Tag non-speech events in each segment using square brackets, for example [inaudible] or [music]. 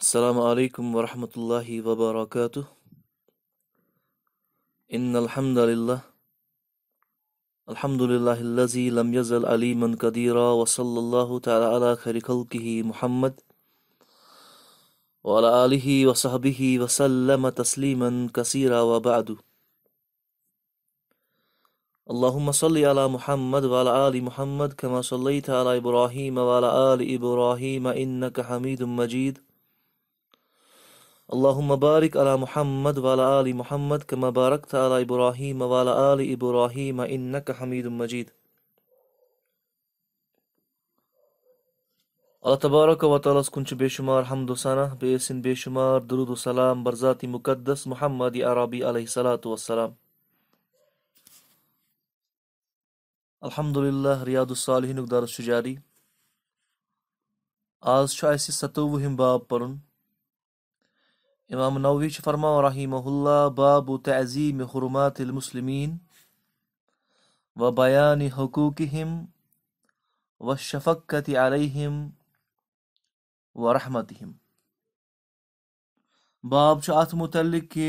السلام عليكم ورحمة الله وبركاته إن الحمد لله الحمد لله الذي لم يزل عليما قديرا وصلى الله تعالى على خير خلقه محمد وعلى آله وصحبه وسلم تسليما كثيرا وبعد اللهم صل على محمد وعلى آل محمد كما صليت على إبراهيم وعلى آل إبراهيم إنك حميد مجيد اللهم بارك على محمد وعلى آل محمد كما باركت على إبراهيم وعلى آل إبراهيم إنك حميد مجيد اللہ تبارک و تعالیٰ کن بے شمار حمد و ثنا بے سن بے شمار درود و سلام برضاتی مقدس محمد عربی علیہ صلاۃ وسلام الحمد للہ ریاض الالح درس جو جاری آج ستوہم باب پرن امام چھ فرما رحمہ اللہ باب تعظیم حرمات المسلمین و بیان حقوقہم و شفقت علیہم و رحمتہم باب چھ ات متعلق کہ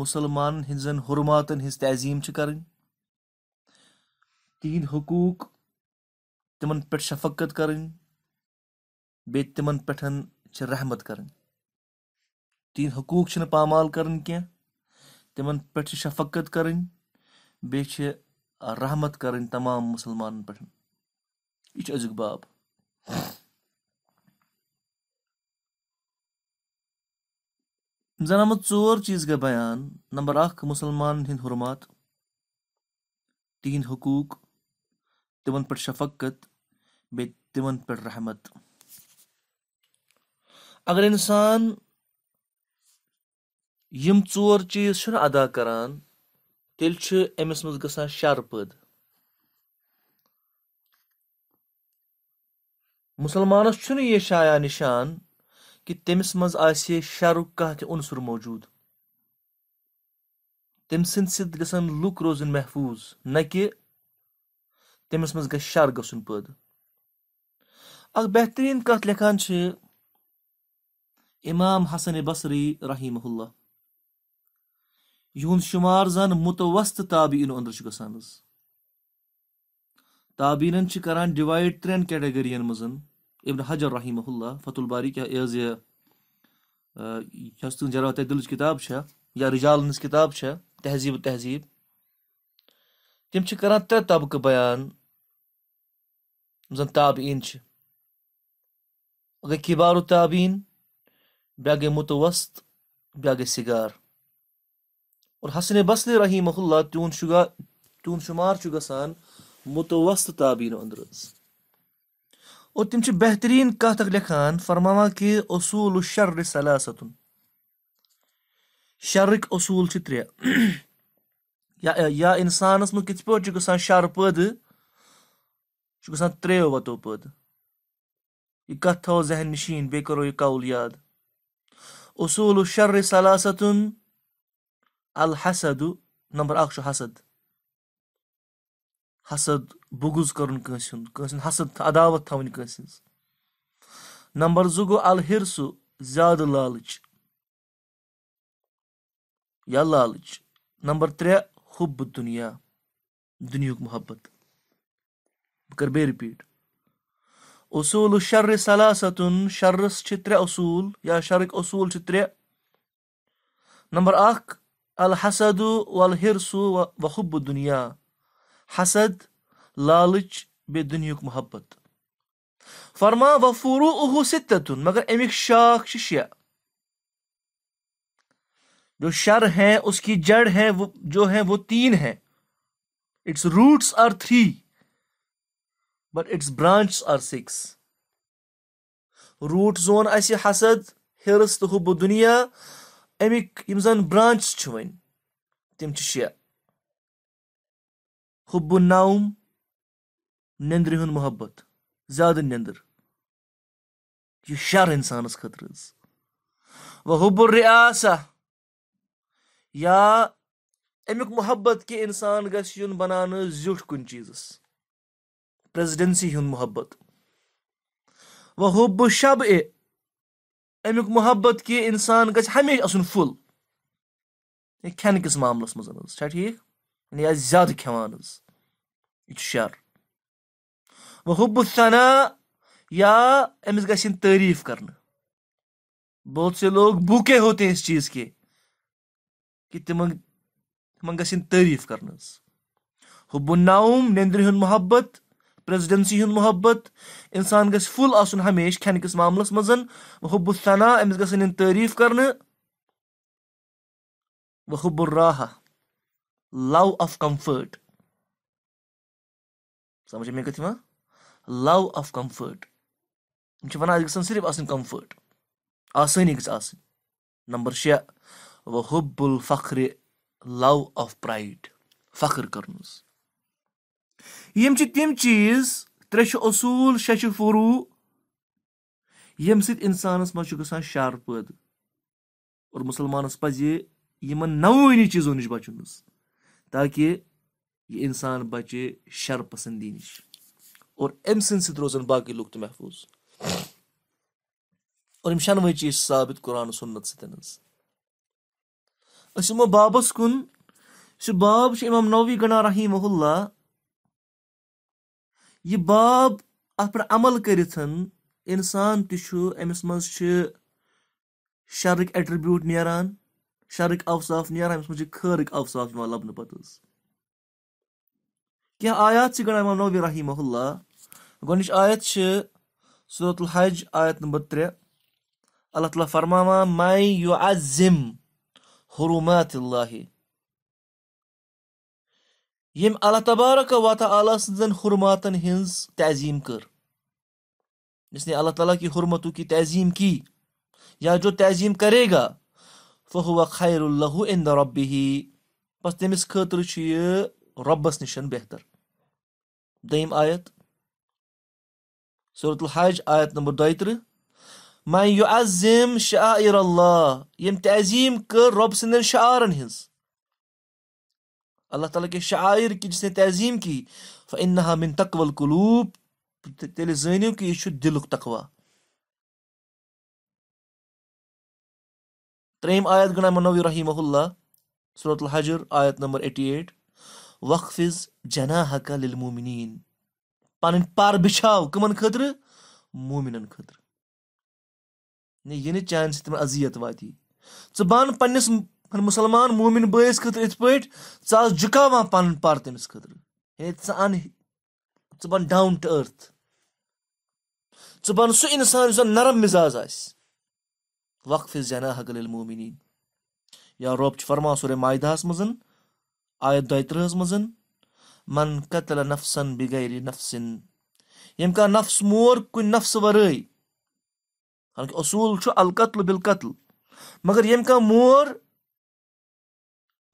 مسلمان ہزن حرماتن ہن حقوق تمن تمہ شفقت کریں تمن پٹھن پہ رحمت کریں تہند حقوق چھ پامال کرن کی تمن پہ شفقت کرن بیچ رحمت کرن تمام مسلمان پہ یہ ازک باب زنامت ژور چیز گئے بیان نمبر اکھ مسلمان ہند حرمات تہند حقوق تمن پہ شفقت بیت تمن پہ رحمت اگر انسان یِم یہ ٹور چیز ادا کر شر شایا نِشان کہِ تٔمِس منٛز آسہِ تمس کانٛہہ تہِ شرک کان تٔمۍ سٕنٛدۍ سۭتۍ گژھن لُکھ روزٕنۍ محفوٗظ نہ کہِ کہ تمس مزہ شر گرین لیکھان چھِ امام حسن بصری رحیٖمہ اللہ یِہُنٛد شُمار زَن مُتوسطہٕ تابعیٖنو انٛدر چھُ گژھان حظ تابعیٖنَن چھِ کران ڈِوایڈ ترٛٮ۪ن کیٹَگٔریَن منٛز ابن حجر رحمہ اللہ فتح الباری یۄس یہِ یۄس تُہٕنٛز جراحت دِلٕچ کِتاب چھےٚ یا رِجالَن ہٕنٛز کِتاب چھےٚ تہذیٖب تہذیٖب تِم چھِ کران ترٛےٚ طبقہٕ بیان یِم زَن تابعیٖن چھِ اَکھ گٔے کِبارُ تابعیٖن بیٛاکھ گٔے مُتوسط بیٛاکھ گٔے سِگار اور حسن بصری رحیمہ اللہ تہون شگا تہ شمار چھ گسان متوسط تابین اندر اور تم چھ بہترین لکھان فرمانا کہ اصول الشر شرِ شرک اصول چھ ترے [clears throat] یا یا انسانس من کت پیچھے گا شر پسان ترو وطو پید تو ذہن نشین بی کرو یہ قول یاد اصول و شرِ الحسد نمبر اخد حسد بگز کر حسد عدات تاؤن یس ہز نمبر زو الرس زیادہ لالچ یا لالچ نمبر تر حب دنیا دنہ محبت بر بیپیٹ اصول و شر ثلاثتن شرس کے تر اصول یا شرک اصول تر نمبر اکھ الحسد والحرس وحب دنیا حسد لالچ بے دنیک محبت فرما وفورو اہو ستتن مگر امیک شاخ ششیا جو شر ہیں اس کی جڑ ہیں جو ہیں وہ تین ہیں its roots are three but its branch are six root zone آس حسد حرس تو حب دنیا امک یہ زن برانچ و تم حب و نوم ہُنٛد محبت زیادٕ نیٚنٛدٕر یہِ شَر اِنسانَس خٲطرٕ حظ وَ و حب یا اَمیُک محبت کہِ اِنسان گژھِ یُن بَناونہٕ زیُٹھ کُنہِ چیٖزَس چیز ہُنٛد محبت وَ حب شَب ا امیک محبت کہ انسان گز ہمیشہ آل یعنی کن کس معاملس من ٹھیک زیادہ کل یہ شر و حت یا امس گی تعریف کر بہت سے لوگ بوکے ہوتے ہیں اِس چیز کے کہ تم گی تعریف کر بن نندر ہند محبت پریزڈینسی ہند محبت انسان گھ ف فل آن ہمیشہ کھین کس معاملس مز الثنا امس گزن تعریف کر و حب الراہ لو آف کمفٲٹ سمجھ مےٚ یِوان لو آف کمفٲٹ یِم چھِ وَنان اَسہِ گژھن صرف آن کمف آسانی گھن آمبر شی و حب الفخرِ لو آف پرائڈ فخر کرمز यम तिम चीज त्रे असूल शे फरू यम सinsanस मज ग शर पैद और मुसलमानस पजे इन नवानी चीजों नश बचन ताकि यह इंसान बचे शर पसंदी नश और अम सोजन बाकी लूक तो महफूज और शनवे चीज साबित कुरान सुन्नत सो बाबस कुन सह बाब इमाम नवी गणा रहीम یہِ باب اَتھ پٮ۪ٹھ عمل کٔرِتھ اِنسان تہِ چھُ أمِس منٛز چھِ شَرٕکۍ اٮ۪ٹرِبیوٗٹ نیران شَرٕکۍ اَوصاف نیران أمِس منٛز چھِ خٲرٕکۍ اَوصاف یِوان لَبنہٕ پَتہٕ حظ کینٛہہ آیات چھِ گۄڈٕ نوبی رحیٖم اللہ گۄڈنِچ آیت چھِ صورت الحج آیت نمبر ترٛےٚ اللہ تعالیٰ فرماوان ماے یوٗ اَ زِم حروٗمات اللہ یم اللہ تبارک و وطی سن حرماتن ہنز تعظیم کر جس نے اللہ تعالیٰ کی حرمتوں کی تعظیم کی یا جو تعظیم کرے گا فہو خیر اللہ عند ربی بس تمس خطرہ ربس نشن بہتر دیم آیت صورت الحج آیت نمبر دیتر مائی عظیم شاہ ار اللہ یم تعظیم کر رب سندن شعارن ہنز اللہ تعالیٰ کے شاعر کی جس نے تعظیم کی فنحا من تقو القلوب تیرے زنیو کی یہ دل تقوا تریم آیت گنا منوی رحیم اللہ صورت الحجر آیت نمبر ایٹی ایٹ وقف جنا حقنین پن پار بچھاؤ کمن خطر مومن خطر یہ یعنی چان سن اذیت واتی ثان پنس ہر مسلمان مومن پٲٹھۍ ژٕ آس جکا پَنُن پار تٔمِس خطر ہے ثن ثہ ڈاؤن ٹو ارتھ ذہ انسان اس نرم آسہِ وقفہِ زینا حگل المنی یا چھُ فرما سور مایداہَس منٛز آیت منٛز من قتل بِگیرِ نفسِن یم کانٛہہ نفس مور کن وَرٲے وے اصوٗل اصول القتل بالقتل مگر یم کا مور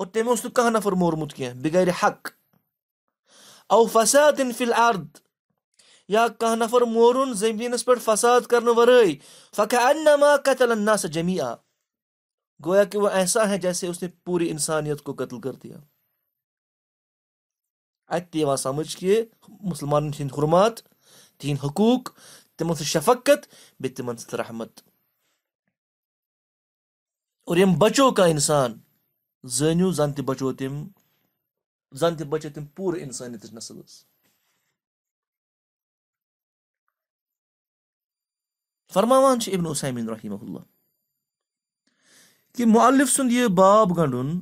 اور تم نفر مورمتہ بغیر حق او فساد ان فل یا کان نفر مورن زمینس پر فساد کرنے وقہ انما قتل الناس جمیعا گویا کہ وہ ایسا ہے جیسے اس نے پوری انسانیت کو قتل کر دیا اتنا سمجھ کہ مسلمان ہند حرمات تین حقوق شفقت سفقت بہت تمہ رحمت اور بچوں بچو انسان زٲنِو زَن تہِ بَچو تِم زَن تہِ بَچو تِم پوٗرٕ اِنسٲنیتٕچ نسلَس فرماوان چھِ اِبن عثیمیٖن رحمہ اللہ کہِ مُعلِف سُنٛد یہِ باب گنٛڈُن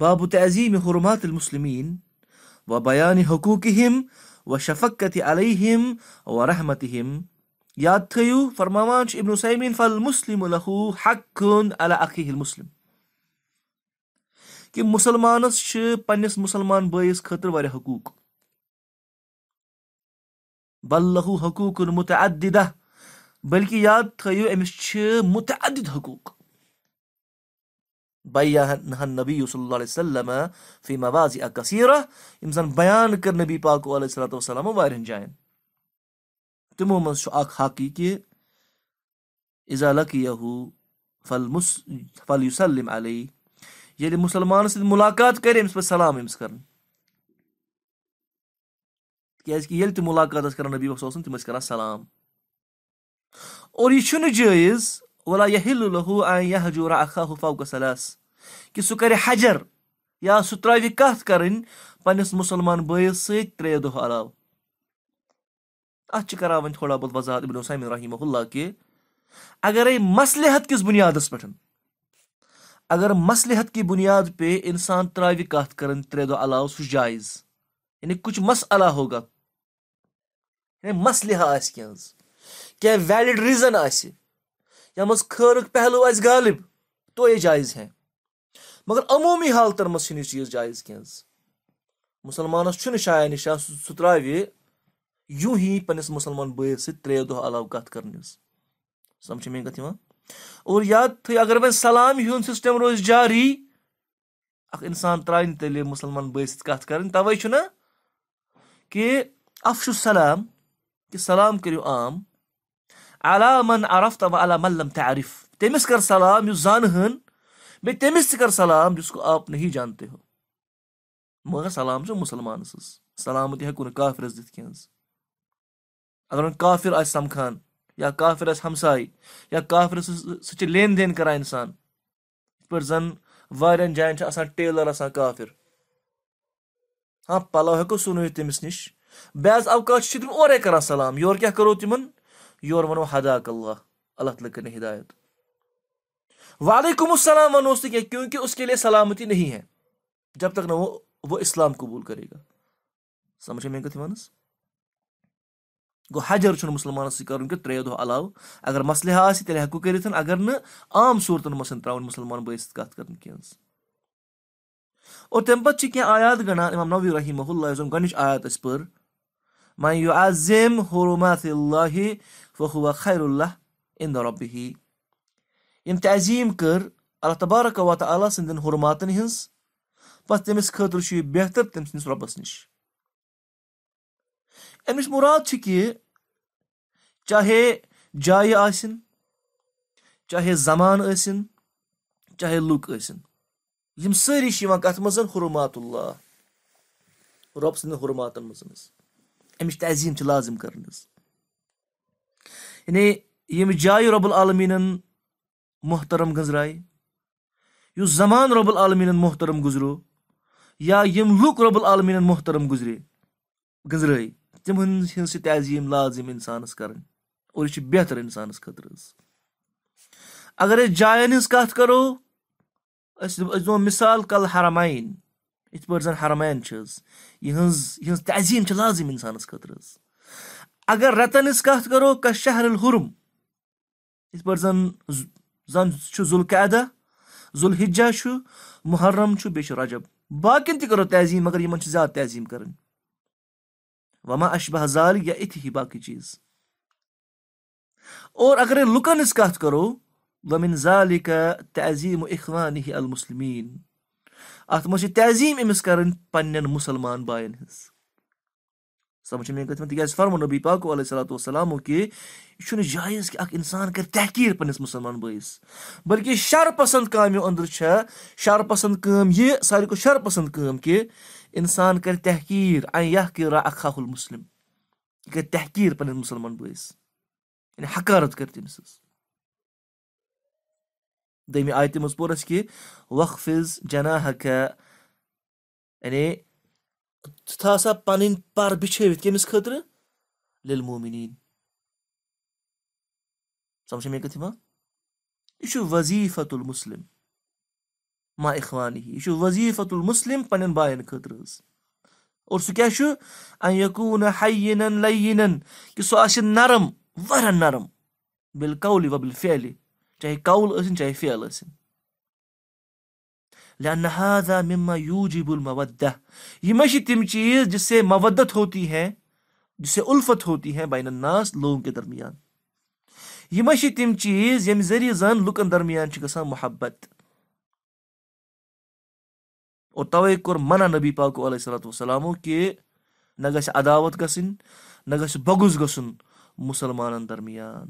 باب تعظیٖم حرمات المُسلمیٖن و بیان حقوٗقِہِم و شفقت علیہِم و رحمتِہِم یاد تھٲیِو فرماوان چھُ اِبن عثیمیٖن فل مُسلم الحوٗ حق کُن اللہ المُسلم کہ مسلمان پنس مسلمان بس خاطر حقوق بلہ حقوق کتعدہ بلکہ یاد تمس متعدد حقوق بیاہ نبی صلی اللہ علیہ وسلم صیمہ واضی اکثیرہ زن بیان کر نبی پاک علیہ السلۃۃ وسلم والن جائن تمو ماکی کہ ازالکو فل فلی وسلم علیہ ییٚلہِ یعنی مُسلمانَس سۭتۍ مُلاقات کَرِ أمِس پَتہٕ سلام أمِس یعنی کَرُن کیٛازِکہِ ییٚلہِ تہِ مُلاقات ٲسۍ کَران نبی وقصوٗن تِم ٲسۍ کَران سلام اور یہِ چھُنہٕ جٲیِز وَلا یہِ یہجوٗرا اَکھا ہُفاو کَسَلَس کہِ سُہ کَرِ حجر یا سُہ ترٛاوِ کَتھ کَرٕنۍ پنٛنِس مُسلمان بٲیِس سۭتۍ ترٛےٚ دۄہ علاوٕ اَتھ چھِ کَران وۄنۍ تھوڑا بہت وضاحت ابن حُسین رحمہ اللہ کہِ اگرَے مَسلِحت کِس بُنیادَس پٮ۪ٹھ اگر مصلحت کی بنیاد پہ انسان تراوی کات کرن ترے دو علاوہ سو جائز یعنی کچھ مسئلہ ہوگا یعنی مسلحہ آس کیا ہز کیا ویلڈ ریزن آسی یا مز خرک پہلو آس غالب تو یہ جائز ہیں مگر عمومی حالتر مس چھنی یعنی چیز جائز کیا ہز مسلمانس چھنی یعنی شایع نشا سو تراوی یوں ہی پنس مسلمان بیر سے ترے دو علاوہ کات کرنیز سمجھے میں گتی ہوں اور یاد تھی اگر وی سلامی سسٹم روز جاری انسان ترائن تلے مسلمان بے سات توے تویں کہ افش سلام کہ سلام کرو عام علامن عرف تو علام لم عارف تمس کر سلام یو زان بے تمس کر سلام جس کو آپ نہیں جانتے ہو مگر سلام مسلمان سز سلامت تیک کافرس کینز اگر کافر آہ سمکھان یا کافر آپ ہمسا یا کافر لین دین کران انسان زن والن آسان ٹیلر آسان کافر ہاں پلو ہو سی تمس نش بعض اوقات اورے کران سلام کیا کرو تم یور ونو حداک اللہ اللہ تعالیٰ نے ہدایت ونوس کم اسلام کیونکہ اس کے لیے سلامتی نہیں ہے جب تک نہ وہ اسلام قبول کرے گا سمجھا مت گوٚو حجر چھُنہٕ مُسلمانَس سۭتۍ کَرُن کینٛہہ ترٛیو دۄہ علاوٕ اگر مسلہٕ آسہِ تیٚلہِ ہٮ۪کو کٔرِتھ اگر نہٕ عام صوٗرتَن منٛز چھِنہٕ ترٛاوُن مُسلمان بٲیِس سۭتۍ کَتھ کَرٕنۍ کینٛہہ اور تَمہِ پَتہٕ چھِ کینٛہہ آیات گنٛڈان اِمام نبی رحیٖمہ اللہ یۄس زَن گۄڈنِچ آیات ٲسۍ پٔر وۄنۍ یوٗ عظم حرمات اللہ وحوٗ خیر اللہ اِن رۄبِہی یِم تعظیٖم کٔر اللہ تبارک وات اللہ سٕنٛدٮ۪ن حرماتَن ہِنٛز پَتہٕ تٔمِس خٲطرٕ چھُ یہِ بہتر تٔمۍ سٕنٛدِس رۄبَس نِش امچ مراد کہ چاہے جائیں آ چاہے زمان چاہے لکن ساری کت مز حرمات اللہ رب سرماتن مز امزیم لازم کرب العالمین محترم گزرائے اس زمان رب العالمین محترم گزرو یا یم لب العالمین محترم گزرے گزرے تِمن چھِ چھِ تعظیٖم لازِم اِنسانَس اِنسانَس کَرٕنۍ اور یہِ بہتر خٲطرٕ حظ اگر أسۍ جایَن کَتھ کَرو أسۍ أسۍ دِمو مِثال کَل ہرمایِن یِتھ پٲٹھۍ زَن ہرمایِن چھِ حظ یِہٕنٛز یِہٕنٛز تعظیٖم چھِ لازِم اِنسانَس خٲطرٕ حظ اگر حسر رتن کَتھ کَرو کَس شہر الحرم یا پھر زن زن چھُ القدہ ذو الحجہ محرم تہِ کَرو تعظیٖم مگر یِمَن چھِ زیادٕ تعظیٖم کَرٕنۍ وما اشبه زال یا اتھی ہی باقی چیز اور اگر لکن اس کہت کرو ومن ذالک تعظیم اخوانه المسلمین اتھ تعظیم امس کرن پنن مسلمان باین سمجھ میں گژھان تِکیازِ فرمو نبی پاکو علیہ صلاحت وسلامو کہ یہ چھ جائز کہ اکھ انسان کر تحقیر پنس مسلمان بھائیس بلکہ شر پسند کامیو اندر شر پسند کم یہ ساروی کو شر پسند کم کہ انسان کر تحقیر آئیں یہ کہ را اخاہ المسلم یہ کر تحقیر پنس مسلمان بھائیس یعنی حکارت کر تمس دمہ آیت مز پورس کہ وقفز جناح یعنی ژٕ بانين بار پَنٕنۍ پَر بِچھٲوِتھ للمؤمنين خٲطرٕ لِلمومِنیٖن سَمجھا يشو کَتھ المُسلِم ما اِخوانی يشو چھُ المُسلِم بانين باين كدرز ورسو اور أن يكون حينا لينا ہَینَن لَینَن نرم واریاہ نرم بِل قول أسن جاي فعل أسن لأن هذا مما يوجب المودة یہ مشی تم چیز جس سے مودت ہوتی ہے جس سے الفت ہوتی ہے بین الناس لوگوں کے درمیان یہ مشی تم چیز یم ذریعہ زن لکن درمیان گسا محبت اور توے قر منع نبی پاکو علیہ السلام و کہ نہ گت گسن مسلمانن درمیان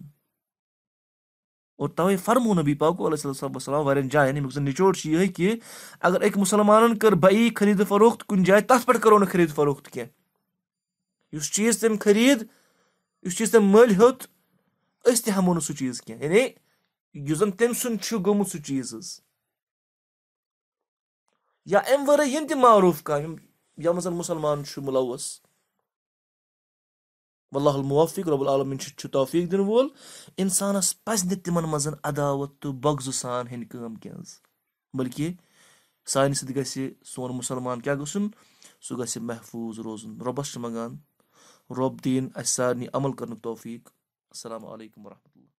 اور توائ فرمو نبی پاکو علیہ السلام وارن جائیں نچوٹ چہی اگر اک مسلمان کر ب خ خرید فروخت کن جائ پہ کرو ند فروخت کس چیز تم خرید اس چیز تم مل ہم سیز کن تم سنچ گا چیز یا ام وے تم معروف کم یا مسلمان ملوث واللہ الموفق رب العالمین توفیق دن وول انسانس پہ تمہن مزن عداوت تو بغذ سان ہن بلکہ سانس سون مسلمان کیا گھن سحفوظ روز ربس منگان رب دین اہس سارے عمل کرنک توفیق السلام علیکم ورحمۃ اللہ